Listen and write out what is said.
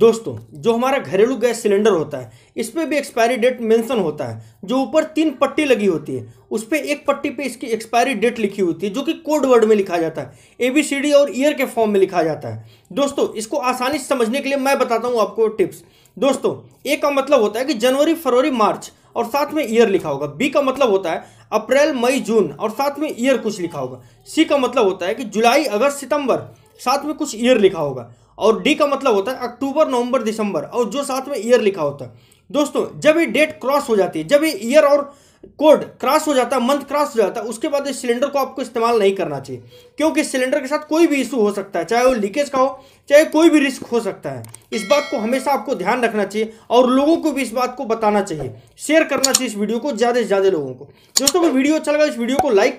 दोस्तों जो हमारा घरेलू गैस सिलेंडर होता है इस पर भी एक्सपायरी डेट मेंशन होता है जो ऊपर तीन पट्टी लगी होती है उस पर एक पट्टी पे इसकी एक्सपायरी डेट लिखी होती है जो कि कोड वर्ड में लिखा जाता है ए बी सी डी और ईयर के फॉर्म में लिखा जाता है दोस्तों इसको आसानी से समझने के लिए मैं बताता हूँ आपको टिप्स दोस्तों ए का मतलब होता है कि जनवरी फरवरी मार्च और साथ में ईयर लिखा होगा बी का मतलब होता है अप्रैल मई जून और साथ में ईयर कुछ लिखा होगा सी का मतलब होता है कि जुलाई अगस्त सितंबर साथ में कुछ ईयर लिखा होगा और डी का मतलब होता है अक्टूबर नवंबर दिसंबर और जो साथ में ईयर लिखा होता है दोस्तों जब ये डेट क्रॉस हो जाती है जब ये ईयर और कोड क्रॉस हो जाता है मंथ क्रॉस हो जाता है उसके बाद इस सिलेंडर को आपको इस्तेमाल नहीं करना चाहिए क्योंकि सिलेंडर के साथ कोई भी इशू हो सकता है चाहे वो लीकेज का हो चाहे कोई भी रिस्क हो सकता है इस बात को हमेशा आपको ध्यान रखना चाहिए और लोगों को भी इस बात को बताना चाहिए शेयर करना चाहिए इस वीडियो को ज़्यादा से ज़्यादा लोगों को दोस्तों वीडियो अच्छा लगा तो इस वीडियो को लाइक